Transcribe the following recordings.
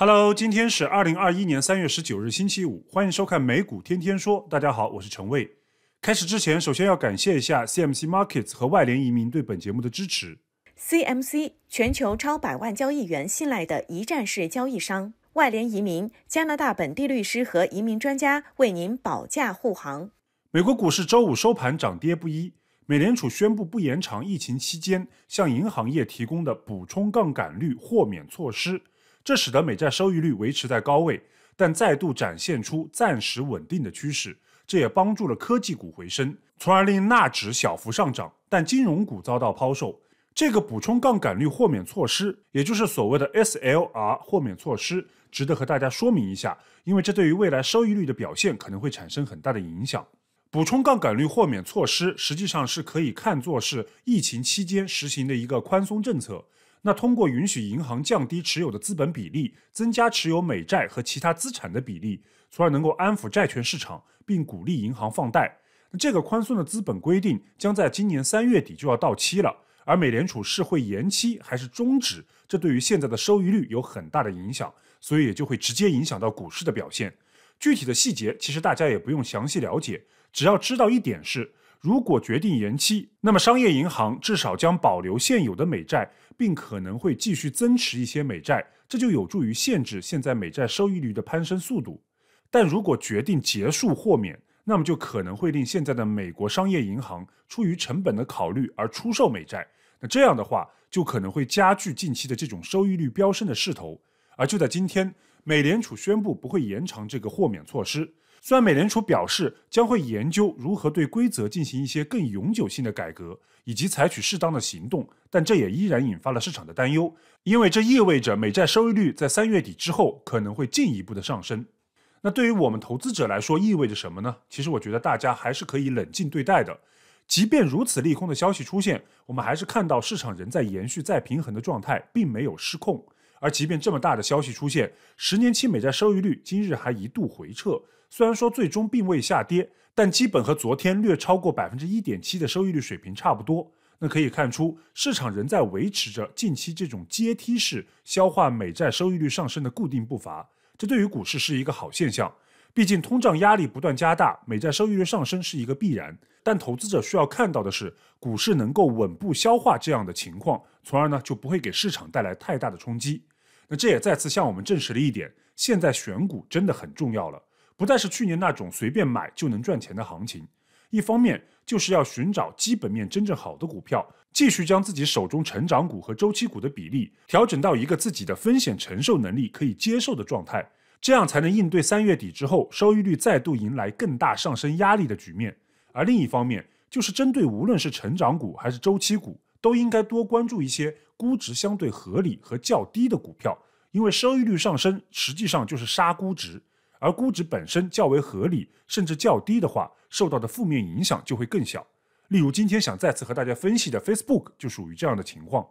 Hello，今天是二零二一年三月十九日星期五，欢迎收看美股天天说。大家好，我是陈卫。开始之前，首先要感谢一下 CMC Markets 和外联移民对本节目的支持。CMC 全球超百万交易员信赖的一站式交易商，外联移民加拿大本地律师和移民专家为您保驾护航。美国股市周五收盘涨跌不一，美联储宣布不延长疫情期间向银行业提供的补充杠杆率豁免措施。这使得美债收益率维持在高位，但再度展现出暂时稳定的趋势。这也帮助了科技股回升，从而令纳指小幅上涨，但金融股遭到抛售。这个补充杠杆率豁免措施，也就是所谓的 SLR 豁免措施，值得和大家说明一下，因为这对于未来收益率的表现可能会产生很大的影响。补充杠杆率豁免措施实际上是可以看作是疫情期间实行的一个宽松政策。那通过允许银行降低持有的资本比例，增加持有美债和其他资产的比例，从而能够安抚债券市场，并鼓励银行放贷。这个宽松的资本规定将在今年三月底就要到期了，而美联储是会延期还是终止，这对于现在的收益率有很大的影响，所以也就会直接影响到股市的表现。具体的细节其实大家也不用详细了解，只要知道一点是，如果决定延期，那么商业银行至少将保留现有的美债。并可能会继续增持一些美债，这就有助于限制现在美债收益率的攀升速度。但如果决定结束豁免，那么就可能会令现在的美国商业银行出于成本的考虑而出售美债。那这样的话，就可能会加剧近期的这种收益率飙升的势头。而就在今天，美联储宣布不会延长这个豁免措施。虽然美联储表示将会研究如何对规则进行一些更永久性的改革，以及采取适当的行动，但这也依然引发了市场的担忧，因为这意味着美债收益率在三月底之后可能会进一步的上升。那对于我们投资者来说意味着什么呢？其实我觉得大家还是可以冷静对待的，即便如此利空的消息出现，我们还是看到市场仍在延续再平衡的状态，并没有失控。而即便这么大的消息出现，十年期美债收益率今日还一度回撤。虽然说最终并未下跌，但基本和昨天略超过百分之一点七的收益率水平差不多。那可以看出，市场仍在维持着近期这种阶梯式消化美债收益率上升的固定步伐。这对于股市是一个好现象。毕竟通胀压力不断加大，美债收益率上升是一个必然。但投资者需要看到的是，股市能够稳步消化这样的情况。从而呢，就不会给市场带来太大的冲击。那这也再次向我们证实了一点：现在选股真的很重要了，不再是去年那种随便买就能赚钱的行情。一方面，就是要寻找基本面真正好的股票，继续将自己手中成长股和周期股的比例调整到一个自己的风险承受能力可以接受的状态，这样才能应对三月底之后收益率再度迎来更大上升压力的局面。而另一方面，就是针对无论是成长股还是周期股。都应该多关注一些估值相对合理和较低的股票，因为收益率上升实际上就是杀估值，而估值本身较为合理甚至较低的话，受到的负面影响就会更小。例如，今天想再次和大家分析的 Facebook 就属于这样的情况。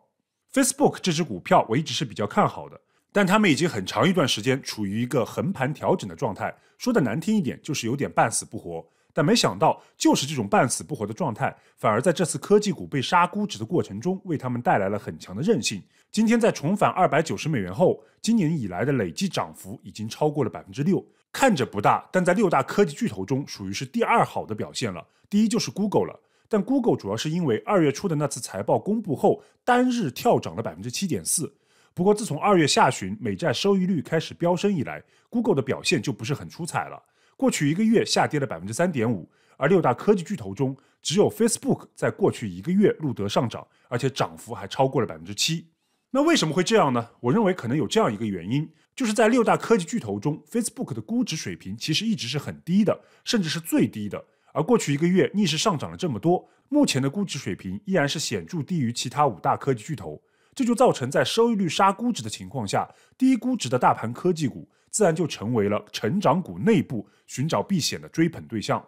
Facebook 这只股票我一直是比较看好的，但他们已经很长一段时间处于一个横盘调整的状态，说的难听一点，就是有点半死不活。但没想到，就是这种半死不活的状态，反而在这次科技股被杀估值的过程中，为他们带来了很强的韧性。今天在重返二百九十美元后，今年以来的累计涨幅已经超过了百分之六，看着不大，但在六大科技巨头中属于是第二好的表现了。第一就是 Google 了，但 Google 主要是因为二月初的那次财报公布后，单日跳涨了百分之七点四。不过自从二月下旬美债收益率开始飙升以来，Google 的表现就不是很出彩了。过去一个月下跌了百分之三点五，而六大科技巨头中，只有 Facebook 在过去一个月录得上涨，而且涨幅还超过了百分之七。那为什么会这样呢？我认为可能有这样一个原因，就是在六大科技巨头中，Facebook 的估值水平其实一直是很低的，甚至是最低的。而过去一个月逆势上涨了这么多，目前的估值水平依然是显著低于其他五大科技巨头，这就造成在收益率杀估值的情况下，低估值的大盘科技股。自然就成为了成长股内部寻找避险的追捧对象，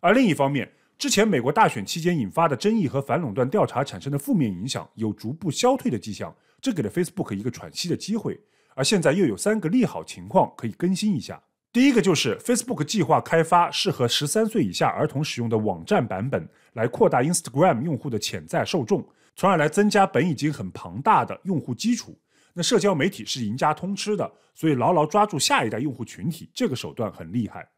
而另一方面，之前美国大选期间引发的争议和反垄断调查产生的负面影响有逐步消退的迹象，这给了 Facebook 一个喘息的机会。而现在又有三个利好情况可以更新一下：第一个就是 Facebook 计划开发适合十三岁以下儿童使用的网站版本，来扩大 Instagram 用户的潜在受众，从而来增加本已经很庞大的用户基础。那社交媒体是赢家通吃的，所以牢牢抓住下一代用户群体这个手段很厉害。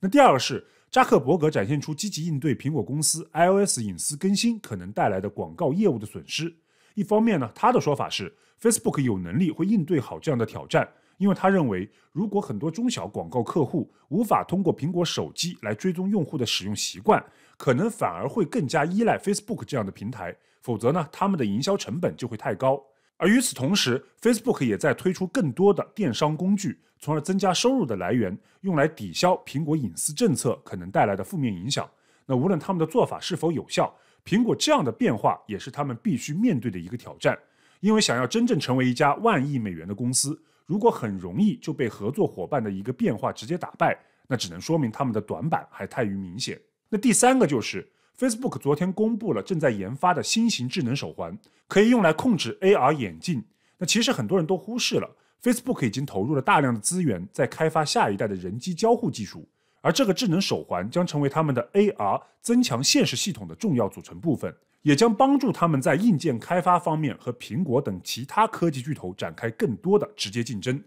那第二个是扎克伯格展现出积极应对苹果公司 iOS 隐私更新可能带来的广告业务的损失。一方面呢，他的说法是 Facebook 有能力会应对好这样的挑战，因为他认为如果很多中小广告客户无法通过苹果手机来追踪用户的使用习惯，可能反而会更加依赖 Facebook 这样的平台，否则呢，他们的营销成本就会太高。而与此同时，Facebook 也在推出更多的电商工具，从而增加收入的来源，用来抵消苹果隐私政策可能带来的负面影响。那无论他们的做法是否有效，苹果这样的变化也是他们必须面对的一个挑战。因为想要真正成为一家万亿美元的公司，如果很容易就被合作伙伴的一个变化直接打败，那只能说明他们的短板还太于明显。那第三个就是。Facebook 昨天公布了正在研发的新型智能手环，可以用来控制 AR 眼镜。那其实很多人都忽视了，Facebook 已经投入了大量的资源在开发下一代的人机交互技术，而这个智能手环将成为他们的 AR 增强现实系统的重要组成部分，也将帮助他们在硬件开发方面和苹果等其他科技巨头展开更多的直接竞争。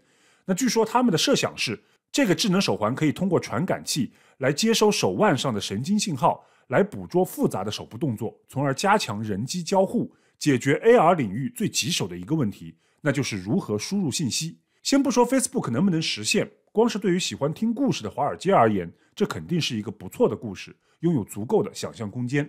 那据说他们的设想是，这个智能手环可以通过传感器来接收手腕上的神经信号。来捕捉复杂的手部动作，从而加强人机交互，解决 AR 领域最棘手的一个问题，那就是如何输入信息。先不说 Facebook 能不能实现，光是对于喜欢听故事的华尔街而言，这肯定是一个不错的故事，拥有足够的想象空间。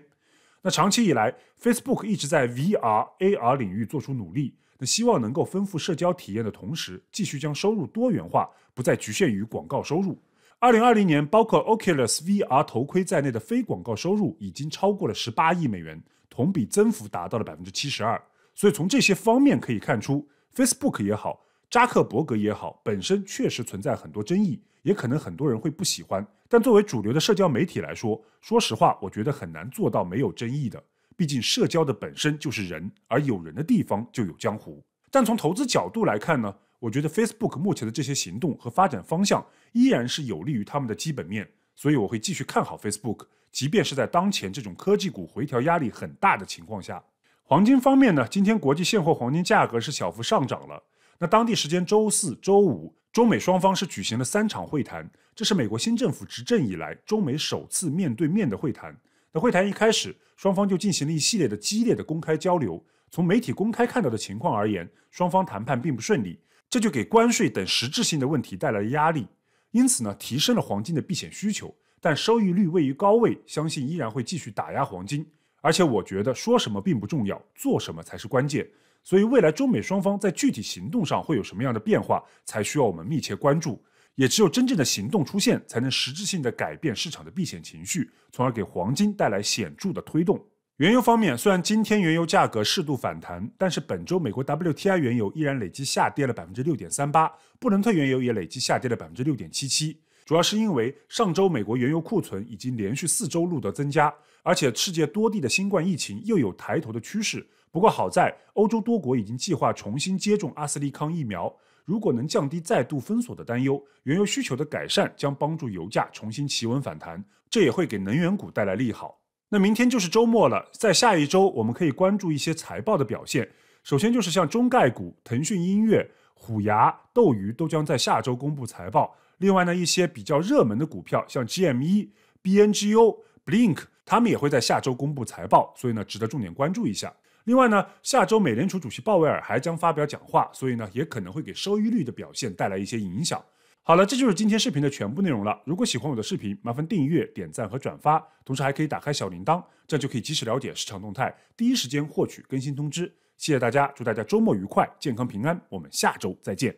那长期以来，Facebook 一直在 VR、AR 领域做出努力，那希望能够丰富社交体验的同时，继续将收入多元化，不再局限于广告收入。二零二零年，包括 Oculus VR 头盔在内的非广告收入已经超过了十八亿美元，同比增幅达到了百分之七十二。所以从这些方面可以看出，Facebook 也好，扎克伯格也好，本身确实存在很多争议，也可能很多人会不喜欢。但作为主流的社交媒体来说，说实话，我觉得很难做到没有争议的。毕竟社交的本身就是人，而有人的地方就有江湖。但从投资角度来看呢？我觉得 Facebook 目前的这些行动和发展方向依然是有利于他们的基本面，所以我会继续看好 Facebook。即便是在当前这种科技股回调压力很大的情况下，黄金方面呢，今天国际现货黄金价格是小幅上涨了。那当地时间周四周五，中美双方是举行了三场会谈，这是美国新政府执政以来中美首次面对面的会谈。那会谈一开始，双方就进行了一系列的激烈的公开交流。从媒体公开看到的情况而言，双方谈判并不顺利。这就给关税等实质性的问题带来了压力，因此呢，提升了黄金的避险需求。但收益率位于高位，相信依然会继续打压黄金。而且我觉得说什么并不重要，做什么才是关键。所以未来中美双方在具体行动上会有什么样的变化，才需要我们密切关注。也只有真正的行动出现，才能实质性的改变市场的避险情绪，从而给黄金带来显著的推动。原油方面，虽然今天原油价格适度反弹，但是本周美国 WTI 原油依然累计下跌了百分之六点三八，布伦特原油也累计下跌了百分之六点七七。主要是因为上周美国原油库存已经连续四周录得增加，而且世界多地的新冠疫情又有抬头的趋势。不过好在欧洲多国已经计划重新接种阿斯利康疫苗，如果能降低再度封锁的担忧，原油需求的改善将帮助油价重新企稳反弹，这也会给能源股带来利好。那明天就是周末了，在下一周我们可以关注一些财报的表现。首先就是像中概股、腾讯音乐、虎牙、斗鱼都将在下周公布财报。另外呢，一些比较热门的股票，像 GME、b n g o Blink，他们也会在下周公布财报，所以呢，值得重点关注一下。另外呢，下周美联储主席鲍威尔还将发表讲话，所以呢，也可能会给收益率的表现带来一些影响。好了，这就是今天视频的全部内容了。如果喜欢我的视频，麻烦订阅、点赞和转发，同时还可以打开小铃铛，这样就可以及时了解市场动态，第一时间获取更新通知。谢谢大家，祝大家周末愉快、健康平安，我们下周再见。